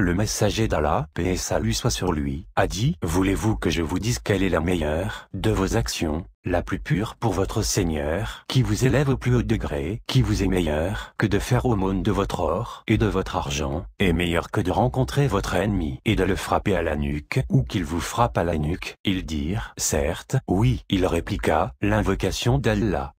le messager d'Allah, paix et salut soit sur lui, a dit « Voulez-vous que je vous dise quelle est la meilleure de vos actions, la plus pure pour votre Seigneur, qui vous élève au plus haut degré, qui vous est meilleur que de faire aumône de votre or et de votre argent, et meilleur que de rencontrer votre ennemi et de le frapper à la nuque, ou qu'il vous frappe à la nuque. Ils dirent, certes, oui, il répliqua, l'invocation d'Allah,